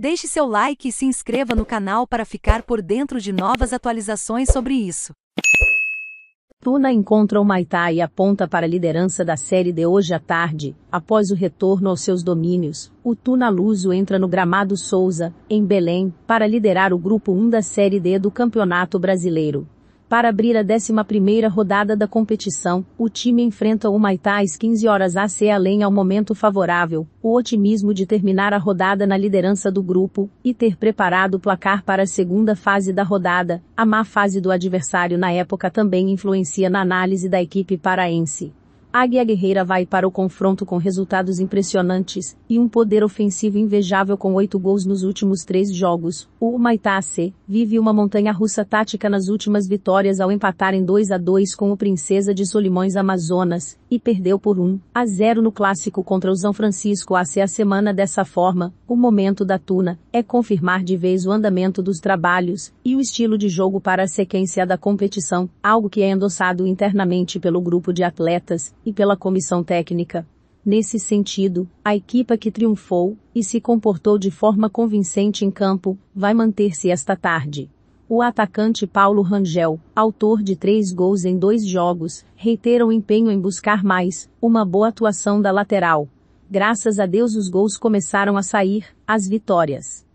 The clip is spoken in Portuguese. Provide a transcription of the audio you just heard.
Deixe seu like e se inscreva no canal para ficar por dentro de novas atualizações sobre isso. Tuna encontra o Maitá e aponta para a liderança da série de hoje à tarde. Após o retorno aos seus domínios, o Tuna Luso entra no Gramado Souza, em Belém, para liderar o grupo 1 da série D do Campeonato Brasileiro. Para abrir a 11ª rodada da competição, o time enfrenta o Maitá às 15 horas AC além ao momento favorável, o otimismo de terminar a rodada na liderança do grupo e ter preparado o placar para a segunda fase da rodada. A má fase do adversário na época também influencia na análise da equipe paraense. Águia Guerreira vai para o confronto com resultados impressionantes e um poder ofensivo invejável com oito gols nos últimos três jogos. O Maitase vive uma montanha russa tática nas últimas vitórias ao empatar em 2 a 2 com o Princesa de Solimões Amazonas, e perdeu por 1 a 0 no clássico contra o São Francisco se a semana dessa forma. O momento da Tuna é confirmar de vez o andamento dos trabalhos e o estilo de jogo para a sequência da competição, algo que é endossado internamente pelo grupo de atletas e pela comissão técnica. Nesse sentido, a equipa que triunfou e se comportou de forma convincente em campo vai manter-se esta tarde. O atacante Paulo Rangel, autor de três gols em dois jogos, reitera o empenho em buscar mais, uma boa atuação da lateral. Graças a Deus os gols começaram a sair, as vitórias.